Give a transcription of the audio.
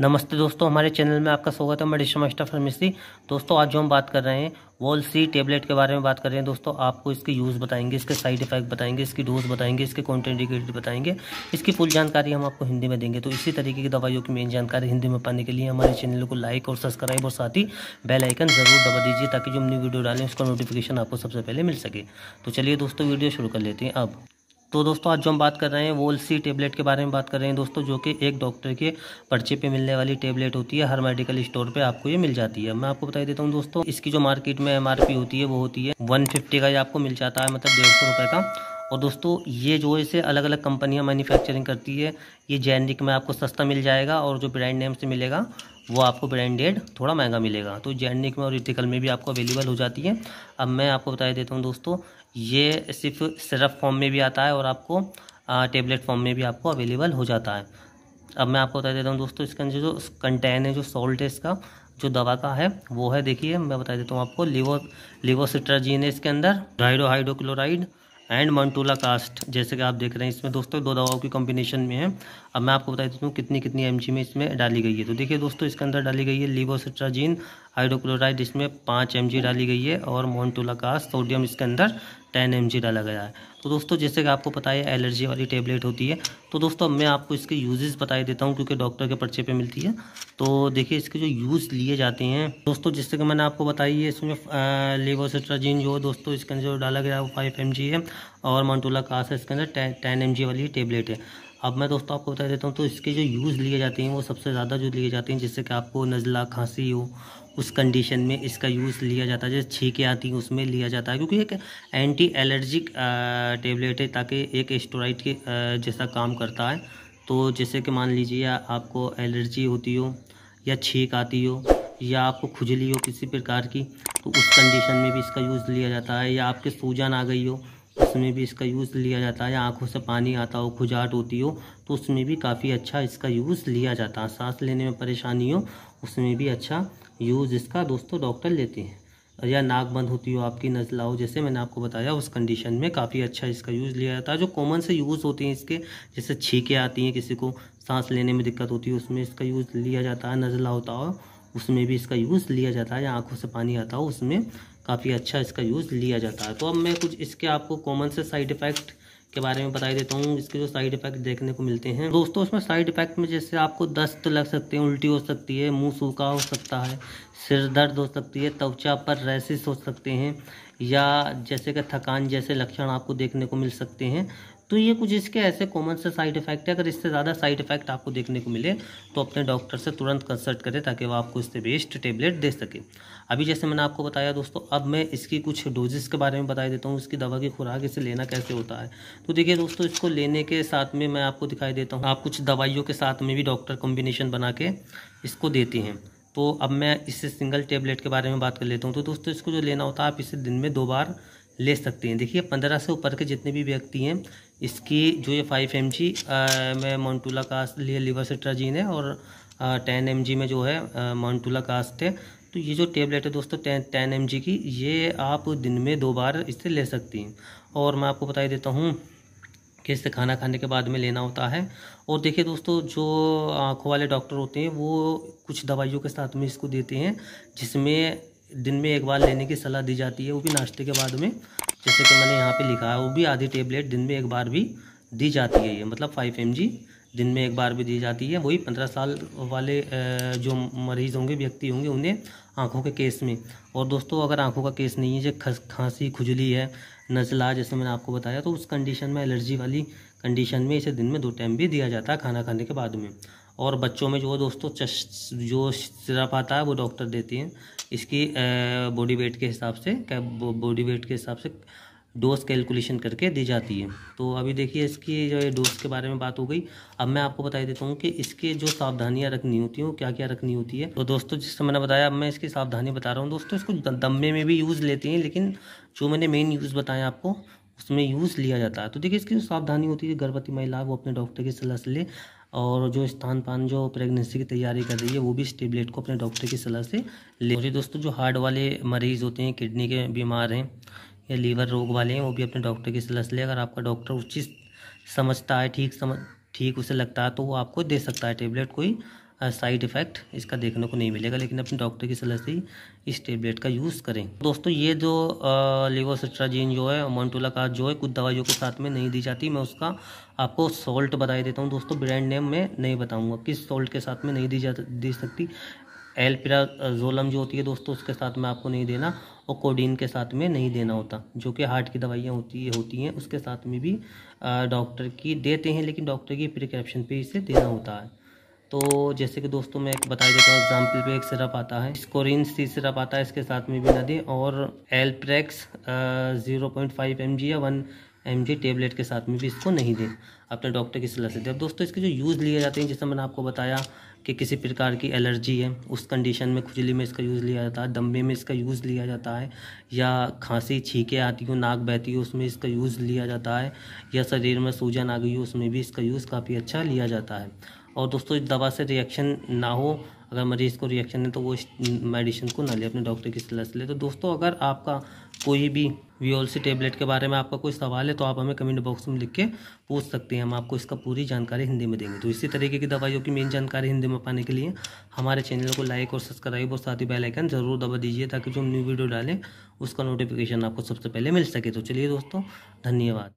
नमस्ते दोस्तों हमारे चैनल में आपका स्वागत है मैं डिशम मास्टर फार्मेसी दोस्तों आज जो हम बात कर रहे हैं वॉल सी टेबलेट के बारे में बात कर रहे हैं दोस्तों आपको इसके यूज़ बताएंगे इसके साइड इफेक्ट बताएंगे इसकी डोज बताएंगे इसके कॉन्टेंडिकेट बताएंगे इसकी फुल जानकारी हम आपको हिंदी में देंगे तो इसी तरीके की दवाइयों की मेन जानकारी हिंदी में पाने के लिए हमारे चैनल को लाइक और सब्सक्राइब और साथ ही बेलाइकन ज़रूर दबा दीजिए ताकि जो हम न्यू वीडियो डालें उसका नोटिफिकेशन आपको सबसे पहले मिल सके तो चलिए दोस्तों वीडियो शुरू कर लेते हैं अब तो दोस्तों आज जो हम बात कर रहे हैं वोलसी टेबलेट के बारे में बात कर रहे हैं दोस्तों जो कि एक डॉक्टर के पर्चे पे मिलने वाली टेबलेट होती है हर मेडिकल स्टोर पे आपको ये मिल जाती है मैं आपको बता देता हूँ दोस्तों इसकी जो मार्केट में एमआरपी होती है वो होती है वन फिफ्टी का ये आपको मिल जाता है मतलब डेढ़ सौ का और दोस्तों ये जो इसे अलग अलग कंपनियां मैन्युफैक्चरिंग करती है ये जेनरिक में आपको सस्ता मिल जाएगा और जो ब्रांड नेम से मिलेगा वो आपको ब्रांडेड थोड़ा महंगा मिलेगा तो जेनरिक में और इथिकल में भी आपको अवेलेबल हो जाती है अब मैं आपको बता देता हूँ दोस्तों ये सिर्फ सिरप फॉर्म में भी आता है और आपको टेबलेट फॉर्म में भी आपको अवेलेबल हो जाता है अब मैं आपको बता देता हूँ दोस्तों इसके अंदर जो कंटेन है जो सॉल्ट है इसका जो दवा का है वो है देखिए मैं बता देता हूँ आपको लिवो लिवोसिट्राजीन है इसके अंदर डाइडोहाइड्रोक्लोराइड एंड मंटूला कास्ट जैसे कि आप देख रहे हैं इसमें दोस्तों दो दवाओं की कॉम्बिनेशन में है अब मैं आपको बता देता हूँ कितनी कितनी एम में इसमें डाली गई है तो देखिए दोस्तों इसके अंदर डाली गई है लिबोसिट्राजीन हाइड्रोक्लोराइड इसमें पाँच एम डाली गई है और मोन्टोला का सोडियम इसके अंदर टेन एम डाला गया है तो दोस्तों जैसे कि आपको पता है एलर्जी वाली टेबलेट होती है तो दोस्तों मैं आपको इसके यूजेस बताई देता हूँ क्योंकि डॉक्टर के पर्चे पे मिलती है तो देखिए इसके जो यूज़ लिए जाते हैं दोस्तों जैसे कि मैंने आपको बताई है इसमें लेवोसिट्राजिन जो दोस्तों इसके अंदर जो डाला गया है वो फाइव एम है और मोन्टोला कास इसके अंदर टेन एम वाली टेबलेट है अब मैं दोस्तों आपको बता देता हूँ तो इसके जो यूज़ लिए जाते हैं वो सबसे ज़्यादा जो लिए जाते हैं जिससे कि आपको नज़ला खांसी हो उस कंडीशन में इसका यूज़ लिया जाता है जैसे छीकें आती हैं उसमें लिया जाता है क्योंकि एक एंटी एलर्जिक टेबलेट है ताकि एक एस्टोराइड के जैसा काम करता है तो जैसे कि मान लीजिए आपको एलर्जी होती हो या छीक आती हो या आपको खुजली हो किसी प्रकार की तो उस कंडीशन में भी इसका यूज़ लिया जाता है या आपके सूजन आ गई हो उसमें भी इसका यूज़ लिया जाता है आँखों से पानी आता हो खुजाट होती हो तो उसमें भी काफ़ी अच्छा इसका यूज़ लिया जाता है सांस लेने में परेशानी हो उसमें भी अच्छा यूज़ इसका दोस्तों डॉक्टर लेते हैं या नाक बंद होती हो आपकी नज़ला हो जैसे मैंने आपको बताया उस कंडीशन में काफ़ी अच्छा इसका यूज़ लिया जाता है जो कॉमन से यूज़ होते हैं इसके जैसे छीके आती हैं किसी को सांस लेने में दिक्कत होती है उसमें इसका यूज़ लिया जाता है नज़ला होता हो उसमें भी इसका यूज़ लिया जाता है या आंखों से पानी आता हो उसमें काफ़ी अच्छा इसका यूज़ लिया जाता है तो अब मैं कुछ इसके आपको कॉमन से साइड इफ़ेक्ट के बारे में बताई देता हूँ इसके जो साइड इफेक्ट देखने को मिलते हैं दोस्तों उसमें साइड इफेक्ट में जैसे आपको दस्त लग सकते हैं उल्टी हो सकती है मुंह सूखा हो सकता है सिर दर्द हो सकती है त्वचा पर रैसेस हो सकते हैं या जैसे कि थकान जैसे लक्षण आपको देखने को मिल सकते हैं तो ये कुछ इसके ऐसे कॉमन से साइड इफेक्ट है अगर इससे ज़्यादा साइड इफेक्ट आपको देखने को मिले तो अपने डॉक्टर से तुरंत कंसल्ट करें ताकि वो आपको इससे बेस्ट टेबलेट दे सके अभी जैसे मैंने आपको बताया दोस्तों अब मैं इसकी कुछ डोजेस के बारे में बताई देता हूँ इसकी दवा की खुराक इसे लेना कैसे होता है तो देखिए दोस्तों इसको लेने के साथ में मैं आपको दिखाई देता हूँ आप कुछ दवाइयों के साथ में भी डॉक्टर कॉम्बिनेशन बना के इसको देती हैं तो अब मैं इससे सिंगल टेबलेट के बारे में बात कर लेता हूँ तो दोस्तों इसको जो लेना होता है आप इसे दिन में दो बार ले सकते हैं देखिए पंद्रह से ऊपर के जितने भी व्यक्ति हैं इसकी जो ये फाइव एम जी में मोन्टूला कास्ट लिए लिवर सिट्राजीन है और टेन एम जी में जो है मोन्टूला कास्ट है तो ये जो टेबलेट है दोस्तों टेन टेन एम जी की ये आप दिन में दो बार इससे ले सकती हैं और मैं आपको बताई देता हूँ कि इससे खाना खाने के बाद में लेना होता है और देखिए दोस्तों जो आँखों वाले डॉक्टर होते हैं वो कुछ दवाइयों के साथ में इसको देते हैं जिसमें दिन में एक बार लेने की सलाह दी जाती है वो भी नाश्ते के बाद में जैसे कि मैंने यहाँ पे लिखा है वो भी आधी टेबलेट दिन में एक बार भी दी जाती है ये मतलब फाइव एम दिन में एक बार भी दी जाती है वही पंद्रह साल वाले जो मरीज़ होंगे व्यक्ति होंगे उन्हें आँखों के केस में और दोस्तों अगर आँखों का केस नहीं है जैसे खांसी खुजली है नजला जैसे मैंने आपको बताया तो उस कंडीशन में एलर्जी वाली कंडीशन में इसे दिन में दो टाइम भी दिया जाता है खाना खाने के बाद में और बच्चों में जो है दोस्तों चश जो सिरप आता है वो डॉक्टर देती हैं इसकी बॉडी वेट के हिसाब से क्या बॉडी वेट के हिसाब से डोज कैलकुलेशन करके दी जाती है तो अभी देखिए इसकी जो है डोज के बारे में बात हो गई अब मैं आपको बता देता हूँ कि इसके जो सावधानियाँ रखनी होती हैं क्या क्या रखनी होती है तो दोस्तों जिससे मैंने बताया अब मैं इसकी सावधानी बता रहा हूँ दोस्तों इसको दम्बे में भी यूज़ लेती हैं लेकिन जो मैंने मेन यूज़ बताया आपको उसमें यूज़ लिया जाता है तो देखिए इसकी जो सावधानी होती है गर्भवती महिला वो अपने डॉक्टर की सलाह से ले और जो स्थान पान जो प्रेगनेंसी की तैयारी कर रही है वो भी इस टेबलेट को अपने डॉक्टर की सलाह से ले और दोस्तों जो हार्ट वाले मरीज़ होते हैं किडनी के बीमार हैं या लीवर रोग वाले हैं वो भी अपने डॉक्टर की सलाह से ले अगर आपका डॉक्टर उचित समझता है ठीक समझ ठीक उसे लगता है तो वो आपको दे सकता है टेबलेट कोई साइड इफ़ेक्ट इसका देखने को नहीं मिलेगा लेकिन अपने डॉक्टर की सलाह से इस टेबलेट का यूज़ करें दोस्तों ये जो लिवोसिट्राजीन जो है मोन्टोला का जो है कुछ दवाइयों के साथ में नहीं दी जाती मैं उसका आपको सॉल्ट बताई देता हूँ दोस्तों ब्रांड नेम में नहीं बताऊँगा किस सॉल्ट के साथ में नहीं दी जा दी सकती एलपिराजोलम जो होती है दोस्तों उसके साथ में आपको नहीं देना और कोडीन के साथ में नहीं देना होता जो कि हार्ट की दवाइयाँ होती है होती हैं उसके साथ में भी डॉक्टर की देते हैं लेकिन डॉक्टर की प्रिस्क्रिप्शन पे इसे देना होता है तो जैसे कि दोस्तों मैं एक बता देता हूँ एग्जाम्पल पे एक सिरप आता है स्कोरिन सी सिरप आता है इसके साथ में भी ना दें और Alprax zero point five M G या वन एम जी टेबलेट के साथ में भी इसको नहीं दें अपने डॉक्टर की सलाह से दें अब दोस्तों इसके जो यूज़ लिए जाते हैं जैसे मैंने आपको बताया कि किसी प्रकार की एलर्जी है उस कंडीशन में खुजली में इसका यूज़ लिया जाता है दम्बे में इसका यूज़ लिया जाता है या खांसी छीके आती हो नाक बहती हो उसमें इसका यूज़ लिया जाता है या शरीर में सूजन आ गई हो उसमें भी इसका यूज़ काफ़ी अच्छा लिया जाता है और दोस्तों इस दवा से रिएक्शन ना हो अगर मरीज़ को रिएक्शन है तो वो इस मेडिसिन को ना ले अपने डॉक्टर की सलाह से ले तो दोस्तों अगर आपका कोई भी वीओलसी टेबलेट के बारे में आपका कोई सवाल है तो आप हमें कमेंट बॉक्स में लिख के पूछ सकते हैं हम आपको इसका पूरी जानकारी हिंदी में देंगे तो इसी तरीके की दवाइयों की मेन जानकारी हिंदी में पाने के लिए हमारे चैनल को लाइक और सब्सक्राइब और साथ ही बेल आइकन जरूर दबा दीजिए ताकि जो हम न्यू वीडियो डालें उसका नोटिफिकेशन आपको सबसे पहले मिल सके तो चलिए दोस्तों धन्यवाद